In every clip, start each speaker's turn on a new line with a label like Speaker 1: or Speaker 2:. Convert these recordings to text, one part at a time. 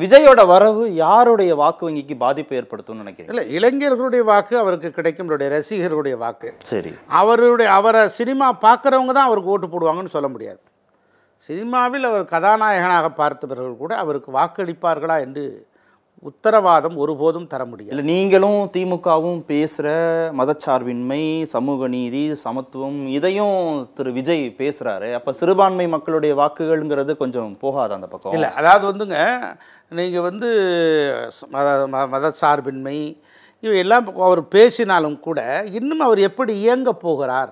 Speaker 1: விஜயோட வரவு யாருடைய வாக்கு வங்கிக்கு பாதிப்பு ஏற்படுத்தும்னு நினைக்கிறேன் இல்ல இளைஞர்களுடைய வாக்கு அவருக்கு கிடைக்கும் ரசிகர்களுடைய வாக்கு சரி அவருடைய அவரை சினிமா பார்க்குறவங்க தான் அவருக்கு ஓட்டு போடுவாங்கன்னு சொல்ல முடியாது சினிமாவில் அவர் கதாநாயகனாக பார்த்தவர்கள் கூட அவருக்கு வாக்களிப்பார்களா என்று உத்தரவாதம் ஒருபோதும் தர முடியும்
Speaker 2: இல்லை நீங்களும் திமுகவும் பேசுகிற மதச்சார்பின்மை சமூக நீதி சமத்துவம் இதையும் திரு விஜய் பேசுகிறாரு அப்போ சிறுபான்மை மக்களுடைய வாக்குகள்ங்கிறது கொஞ்சம் போகாது அந்த பக்கம் இல்லை அதாவது வந்துங்க
Speaker 1: நீங்கள் வந்து மத மதச்சார்பின்மை இவை எல்லாம் அவர் பேசினாலும் கூட இன்னும் அவர் எப்படி இயங்க போகிறார்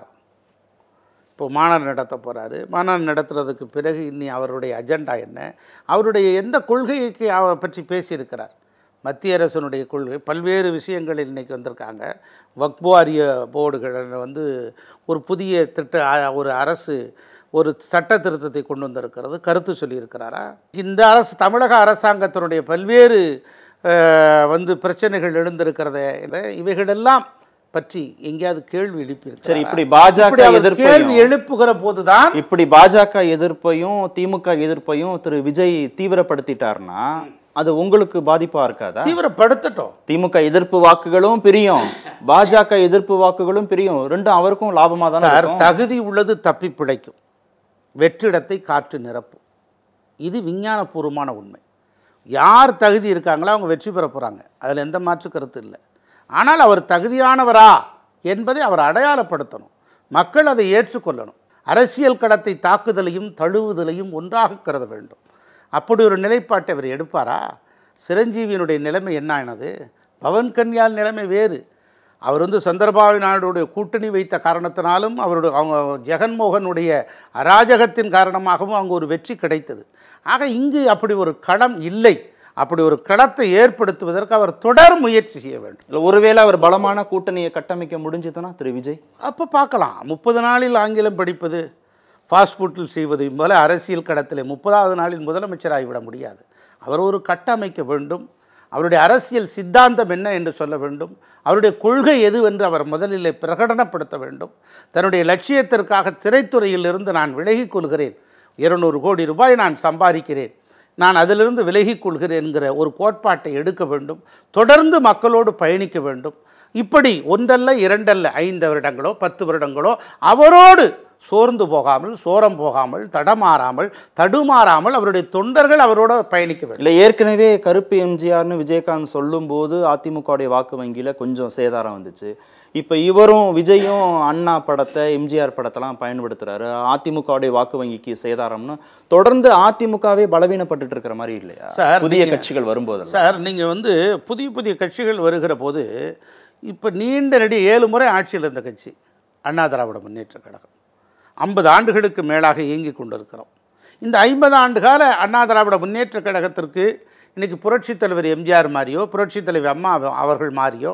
Speaker 1: இப்போ மாநாடு நடத்த போகிறாரு மாநாடு நடத்துறதுக்கு பிறகு இன்னி அவருடைய அஜெண்டா என்ன அவருடைய எந்த கொள்கைக்கு அவர் பற்றி பேசியிருக்கிறார் மத்திய அரசனுடைய கொள்கை பல்வேறு விஷயங்கள் இன்றைக்கி வந்திருக்காங்க வக்வாரிய போர்டுகள் வந்து ஒரு புதிய திட்ட ஒரு அரசு ஒரு சட்ட திருத்தத்தை கொண்டு வந்திருக்கிறது கருத்து சொல்லியிருக்கிறாரா இந்த அரசு தமிழக அரசாங்கத்தினுடைய பல்வேறு வந்து பிரச்சனைகள் எழுந்திருக்கிறத இவைகளெல்லாம் பற்றி எங்கேயாவது கேள்வி எழுப்பி சரி இப்படி பாஜக எதிர்ப்பு கேள்வி
Speaker 2: எழுப்புகிற போதுதான் இப்படி பாஜக எதிர்ப்பையும் திமுக எதிர்ப்பையும் திரு விஜய் தீவிரப்படுத்திட்டார்னா அது உங்களுக்கு பாதிப்பா இருக்காதா
Speaker 1: தீவிரப்படுத்தட்டும்
Speaker 2: திமுக எதிர்ப்பு வாக்குகளும் பிரியும் பாஜக எதிர்ப்பு வாக்குகளும் பிரியும் ரெண்டும் அவருக்கும் லாபமா தான் தகுதி உள்ளது தப்பி பிழைக்கும்
Speaker 1: வெற்றிடத்தை காற்று நிரப்பும் இது விஞ்ஞானபூர்வமான உண்மை யார் தகுதி இருக்காங்களோ அவங்க வெற்றி பெற போகிறாங்க அதில் எந்த மாற்று கருத்து இல்லை ஆனால் அவர் தகுதியானவரா என்பதை அவர் அடையாளப்படுத்தணும் மக்கள் அதை ஏற்றுக்கொள்ளணும் அரசியல் கடத்தை தாக்குதலையும் தழுவுதலையும் ஒன்றாக கருத வேண்டும் அப்படி ஒரு நிலைப்பாட்டை அவர் எடுப்பாரா சிரஞ்சீவியினுடைய நிலைமை என்னது பவன் கன்யால் நிலைமை வேறு அவர் வந்து சந்திரபாபு நாயுடைய கூட்டணி வைத்த காரணத்தினாலும் அவருடைய அவங்க ஜெகன்மோகனுடைய அராஜகத்தின் காரணமாகவும் அவங்க ஒரு வெற்றி கிடைத்தது ஆக இங்கு அப்படி ஒரு களம் இல்லை அப்படி ஒரு களத்தை ஏற்படுத்துவதற்கு அவர் தொடர் முயற்சி செய்ய வேண்டும் இல்லை ஒருவேளை அவர் பலமான கூட்டணியை கட்டமைக்க முடிஞ்சதுன்னா திரு விஜய் அப்போ பார்க்கலாம் முப்பது நாளில் ஆங்கிலம் படிப்பது ஃபாஸ்ட் ஃபுட்டில் செய்வது போல அரசியல் கடத்தில் முப்பதாவது நாளில் முதலமைச்சராகிவிட முடியாது அவர் ஒரு கட்டமைக்க வேண்டும் அவருடைய அரசியல் சித்தாந்தம் என்ன என்று சொல்ல வேண்டும் அவருடைய கொள்கை எதுவென்று அவர் முதலில் பிரகடனப்படுத்த வேண்டும் தன்னுடைய லட்சியத்திற்காக திரைத்துறையிலிருந்து நான் விலகிக் கொள்கிறேன் இருநூறு கோடி ரூபாய் நான் சம்பாதிக்கிறேன் நான் அதிலிருந்து விலகிக் கொள்கிறேன்கிற ஒரு கோட்பாட்டை எடுக்க வேண்டும் தொடர்ந்து மக்களோடு பயணிக்க வேண்டும் இப்படி ஒன்றல்ல இரண்டல்ல ஐந்து வருடங்களோ பத்து வருடங்களோ அவரோடு சோர்ந்து போகாமல் சோரம் போகாமல் தடமாறாமல் தடுமாறாமல் அவருடைய தொண்டர்கள் அவரோட பயணிக்க வேண்டும்
Speaker 2: இல்லை ஏற்கனவே கருப்பு எம்ஜிஆர்னு விஜயகாந்த் சொல்லும்போது அதிமுகவுடைய வாக்கு வங்கியில் கொஞ்சம் சேதாரம் வந்துச்சு இப்போ இவரும் விஜயும் அண்ணா படத்தை எம்ஜிஆர் படத்தெல்லாம் பயன்படுத்துகிறாரு அதிமுகவுடைய வாக்கு வங்கிக்கு சேதாரம்னு தொடர்ந்து அதிமுகவே பலவீனப்பட்டு இருக்கிற மாதிரி இல்லையா சார் புதிய கட்சிகள் வரும்போது சார்
Speaker 1: நீங்கள் வந்து புதிய புதிய கட்சிகள் வருகிற போது இப்போ நீண்ட நடி ஏழு முறை ஆட்சியில் இருந்த கட்சி அண்ணா திராவிட முன்னேற்ற கழகம் ஐம்பது ஆண்டுகளுக்கு மேலாக இயங்கி கொண்டிருக்கிறோம் இந்த ஐம்பது ஆண்டு கால அண்ணா திராவிட முன்னேற்ற கழகத்திற்கு இன்றைக்கி புரட்சித் தலைவர் எம்ஜிஆர் மாதிரியோ புரட்சித் தலைவர் அம்மா அவர்கள் மாதிரியோ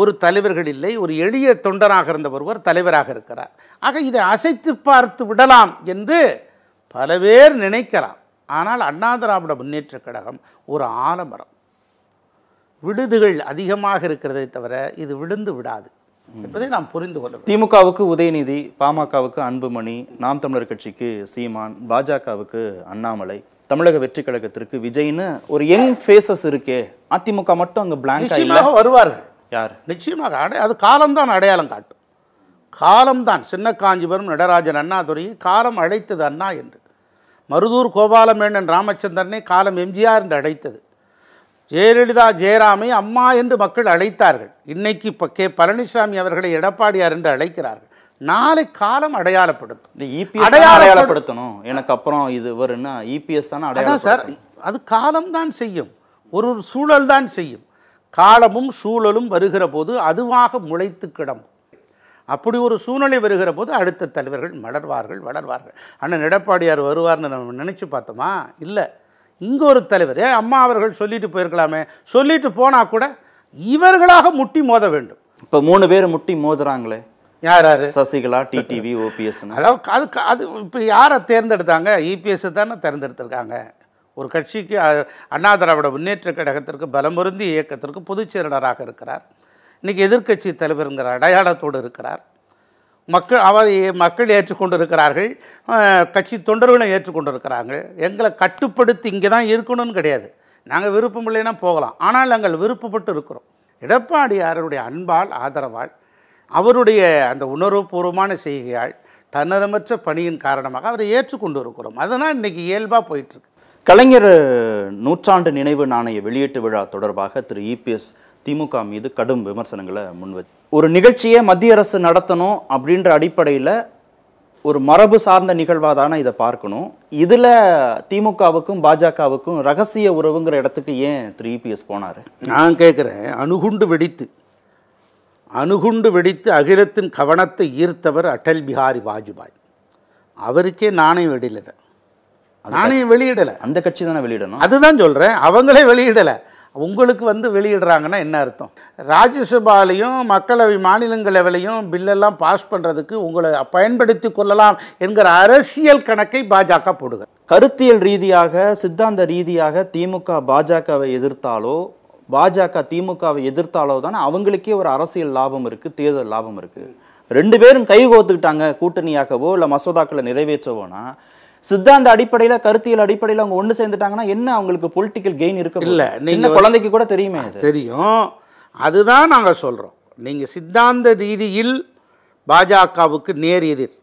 Speaker 1: ஒரு தலைவர்கள் இல்லை ஒரு எளிய தொண்டராக இருந்த ஒருவர் தலைவராக இருக்கிறார் ஆக இதை அசைத்து பார்த்து விடலாம் என்று பல பேர் நினைக்கலாம் ஆனால் அண்ணா திராவிட முன்னேற்ற கழகம் ஒரு ஆலமரம் விடுதுகள் அதிகமாக இருக்கிறதை தவிர இது விழுந்து விடாது என்பதை நாம் புரிந்து கொள்ள
Speaker 2: திமுகவுக்கு உதயநிதி பாமகவுக்கு அன்புமணி நாம் தமிழர் கட்சிக்கு சீமான் பாஜகவுக்கு அண்ணாமலை தமிழக வெற்றி கழகத்திற்கு விஜய்னு ஒரு யங் ஃபேஸஸ் இருக்கே அதிமுக மட்டும் அங்கே பிளாங்க் நிச்சயமாக வருவார்கள் யார் நிச்சயமாக அடை அது
Speaker 1: காலம்தான் அடையாளம் காட்டும் காலம்தான் சின்ன காஞ்சிபுரம் நடராஜன் அண்ணாதுரையை காலம் அழைத்தது அண்ணா என்று மருதூர் கோபாலமேனன் ராமச்சந்திரனை காலம் எம்ஜிஆர் என்று அழைத்தது ஜெயலலிதா ஜெயராமை அம்மா என்று மக்கள் அழைத்தார்கள் இன்னைக்கு இப்போ கே பழனிசாமி அவர்களை எடப்பாடியார் என்று அழைக்கிறார்கள் நாளை காலம் அடையாளப்படுத்தும்
Speaker 2: e அடையாளப்படுத்தணும் எனக்கு அப்புறம் இது வருன்னா இபிஎஸ் e தானே அடையாளம் சார்
Speaker 1: அது காலம் தான் செய்யும் ஒரு ஒரு சூழல் தான் செய்யும் காலமும் சூழலும் வருகிற போது அதுவாக முளைத்து கிடம் அப்படி ஒரு சூழ்நிலை வருகிற போது அடுத்த தலைவர்கள் மலர்வார்கள் வளர்வார்கள் ஆனால் எடப்பாடியார் வருவார்னு நம்ம நினச்சி பார்த்தோமா இல்லை இங்கே ஒரு தலைவர் அம்மா அவர்கள் சொல்லிட்டு போயிருக்கலாமே சொல்லிட்டு போனால் கூட இவர்களாக முட்டி மோத வேண்டும் இப்போ மூணு பேர் முட்டி மோதுறாங்களே
Speaker 2: யார் யார் சசிகலா டிடிவி ஓபிஎஸ் அதாவது
Speaker 1: அது அது இப்போ யாரை தேர்ந்தெடுத்தாங்க இபிஎஸ் தானே தேர்ந்தெடுத்திருக்காங்க ஒரு கட்சிக்கு அண்ணா திராவிட முன்னேற்ற கழகத்திற்கு பொருந்தி இயக்கத்திற்கு பொதுச் செயலாளராக இருக்கிறார் இன்றைக்கி எதிர்க்கட்சி தலைவருங்கிற அடையாளத்தோடு இருக்கிறார் மக்கள் அவரை மக்கள் ஏற்றுக்கொண்டிருக்கிறார்கள் கட்சி தொண்டர்களும் ஏற்றுக்கொண்டிருக்கிறார்கள் எங்களை கட்டுப்படுத்தி இங்கே தான் இருக்கணும்னு கிடையாது நாங்கள் விருப்பம் இல்லைன்னா போகலாம் ஆனால் நாங்கள் விருப்பப்பட்டு இருக்கிறோம் எடப்பாடியாரருடைய அன்பால் ஆதரவால் அவருடைய அந்த உணர்வுபூர்வமான செய்கையால் தன்னதமற்ற பணியின் காரணமாக அவரை ஏற்றுக்கொண்டு இருக்கிறோம் அதனால் இன்றைக்கி இயல்பாக போயிட்டுருக்கு
Speaker 2: கலைஞர் நூற்றாண்டு நினைவு நாணய வெளியீட்டு விழா தொடர்பாக திரு இபிஎஸ் திமுக மீது கடும் விமர்சனங்களை முன்வச்சு ஒரு நிகழ்ச்சியை மத்திய அரசு நடத்தணும் அப்படின்ற அடிப்படையில் ஒரு மரபு சார்ந்த நிகழ்வாக தானே இதை பார்க்கணும் இதில் திமுகவுக்கும் பாஜகவுக்கும் ரகசிய உறவுங்கிற இடத்துக்கு ஏன் திரு இபிஎஸ் போனார் நான் கேட்குறேன் அணுகுண்டு வெடித்து
Speaker 1: அணுகுண்டு வெடித்து அகிலத்தின் கவனத்தை ஈர்த்தவர் அடல் பிஹாரி வாஜ்பாய் அவருக்கே நாணயம் வெளியிடலை நாணயம் வெளியிடலை அந்த கட்சி தானே வெளியிடணும் அதுதான் சொல்கிறேன் அவங்களே வெளியிடலை உங்களுக்கு வந்து வெளியிடுறாங்கன்னா என்ன அர்த்தம் ராஜ்யசபாலையும் மக்களவை மாநிலங்களவையிலையும் பில்லெல்லாம் பாஸ் பண்ணுறதுக்கு உங்களை பயன்படுத்தி கொள்ளலாம் என்கிற அரசியல்
Speaker 2: கணக்கை பாஜக போடுகிறது கருத்தியல் ரீதியாக சித்தாந்த ரீதியாக திமுக பாஜகவை எதிர்த்தாலோ பாஜக திமுகவை எதிர்த்தாலோ தானே அவங்களுக்கே ஒரு அரசியல் லாபம் இருக்குது தேர்தல் லாபம் இருக்குது ரெண்டு பேரும் கை கோத்துக்கிட்டாங்க கூட்டணியாகவோ இல்லை மசோதாக்களை நிறைவேற்றவோனா சித்தாந்த அடிப்படையில் கருத்தியல் அடிப்படையில் அவங்க ஒன்று சேர்ந்துட்டாங்கன்னா என்ன அவங்களுக்கு பொலிட்டிக்கல் கெயின் இருக்கு இல்லை குழந்தைக்கு கூட தெரியுமே தெரியும் அதுதான் நாங்கள் சொல்கிறோம் நீங்கள் சித்தாந்த
Speaker 1: ரீதியில் பாஜகவுக்கு நேர் எதிர்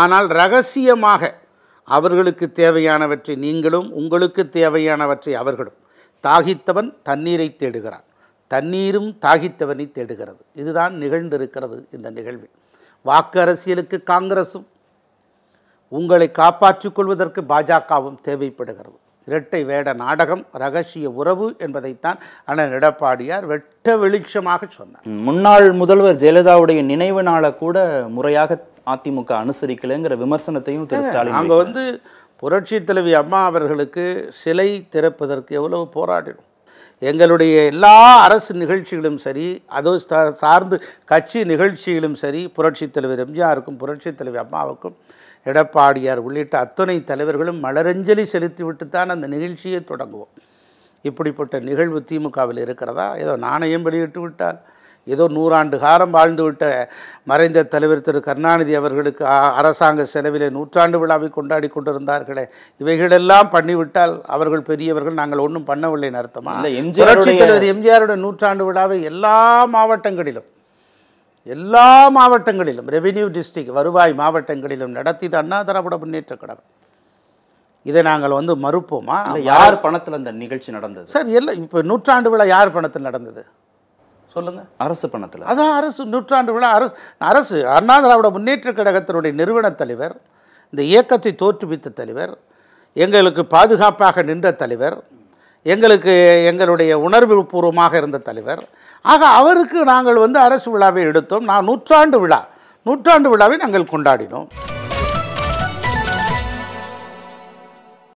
Speaker 1: ஆனால் ரகசியமாக அவர்களுக்கு தேவையானவற்றை நீங்களும் உங்களுக்கு தேவையானவற்றை அவர்களும் தாகித்தவன் தண்ணீரை தேடுகிறான் தண்ணீரும் தாகித்தவனை தேடுகிறது இதுதான் நிகழ்ந்திருக்கிறது இந்த நிகழ்வு வாக்கு அரசியலுக்கு காங்கிரஸும் உங்களை காப்பாற்றிக் கொள்வதற்கு பாஜகவும் தேவைப்படுகிறது இரட்டை வேட நாடகம்
Speaker 2: ரகசிய உறவு என்பதைத்தான்
Speaker 1: அண்ணன் எடப்பாடியார் வெட்ட வெளிச்சமாக சொன்னார்
Speaker 2: முன்னாள் முதல்வர் ஜெயலலிதாவுடைய நினைவு நாளை கூட முறையாக அதிமுக அனுசரிக்கலைங்கிற விமர்சனத்தையும் திரு ஸ்டாலின் அங்கே வந்து புரட்சி தலைவி அம்மா அவர்களுக்கு சிலை திறப்பதற்கு எவ்வளவு
Speaker 1: போராடினோம் எங்களுடைய எல்லா அரசு நிகழ்ச்சிகளும் சரி அதோ சார்ந்து கட்சி நிகழ்ச்சிகளும் சரி புரட்சி தலைவர் எம்ஜிஆருக்கும் புரட்சி தலைவி அம்மாவுக்கும் எடப்பாடியார் உள்ளிட்ட அத்தனை தலைவர்களும் மலரஞ்சலி தான் அந்த நிகழ்ச்சியை தொடங்குவோம் இப்படிப்பட்ட நிகழ்வு திமுகவில் இருக்கிறதா ஏதோ நாணயம் வெளியிட்டு விட்டால் ஏதோ நூறாண்டு காலம் வாழ்ந்துவிட்ட மறைந்த தலைவர் திரு கருணாநிதி அவர்களுக்கு அரசாங்க செலவிலே நூற்றாண்டு விழாவை கொண்டாடி கொண்டிருந்தார்களே இவைகளெல்லாம் பண்ணிவிட்டால் அவர்கள் பெரியவர்கள் நாங்கள் ஒன்றும் பண்ணவில்லை அர்த்தமா புரட்சி தலைவர் எம்ஜிஆருடைய நூற்றாண்டு விழாவை எல்லா மாவட்டங்களிலும் எல்லா மாவட்டங்களிலும் ரெவின்யூ டிஸ்ட்ரிக் வருவாய் மாவட்டங்களிலும் நடத்தி அண்ணா திராவிட முன்னேற்ற கழகம் இதை நாங்கள் வந்து மறுப்போமா யார் பணத்தில் அந்த நிகழ்ச்சி நடந்தது சார் எல்லாம் இப்போ நூற்றாண்டு விழா யார் பணத்தில் நடந்தது சொல்லுங்கள் அரசு பணத்தில் அதான் அரசு நூற்றாண்டு விழா அரசு அரசு அண்ணா திராவிட முன்னேற்ற கழகத்தினுடைய நிறுவனத் தலைவர் இந்த இயக்கத்தை தோற்றுவித்த தலைவர் எங்களுக்கு பாதுகாப்பாக நின்ற தலைவர் எங்களுக்கு எங்களுடைய உணர்வு பூர்வமாக இருந்த தலைவர் ஆக அவருக்கு நாங்கள் வந்து அரசு விழாவை எடுத்தோம் நான் நூற்றாண்டு விழா நூற்றாண்டு விழாவை நாங்கள் கொண்டாடினோம்